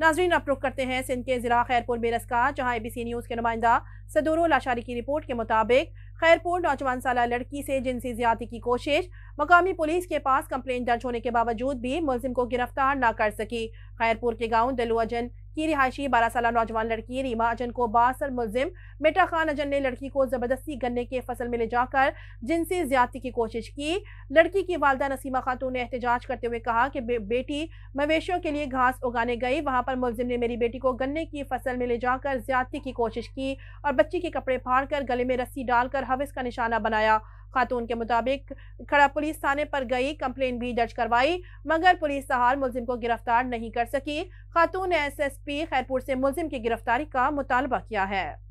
नाजरीन आप रुख करते हैं सिंध के ज़िला खैरपुर बेरस का जहाँ ए बी सी न्यूज़ के नुमाइंदा सदूर लाशारी की रिपोर्ट के मुताबिक खैरपुर नौजवान साला लड़की से जिनसी ज्यादा की कोशिश मकामी पुलिस के पास कंप्लेंट दर्ज होने के बावजूद भी मुलिम को गिरफ्तार न कर सकी खैरपुर के गाँव दलुआजन की रिहायशी बारह साल नौजवान लड़की रीमा अजन को बासर मुलिम मेटा खान अजन ने लड़की को ज़बरदस्ती गन्ने के फसल में ले जाकर जिनसी ज्यादा की कोशिश की लड़की की वालदा नसीमा खातून तो ने एहतजाज करते हुए कहा कि बे, बेटी मवेशियों के लिए घास उगाने गई वहाँ पर मुलिम ने मेरी बेटी को गन्ने की फसल में ले जाकर ज्यादा की कोशिश की और बच्ची के कपड़े फाड़ कर गले में रस्सी डालकर हविस का निशाना बनाया खातून के मुताबिक खड़ा पुलिस थाने पर गई कंप्लेन भी दर्ज करवाई मगर पुलिस सहार मुलिम को गिरफ्तार नहीं कर सकी खातून एस एस पी खैरपुर से मुलिम की गिरफ्तारी का मुतालबा किया है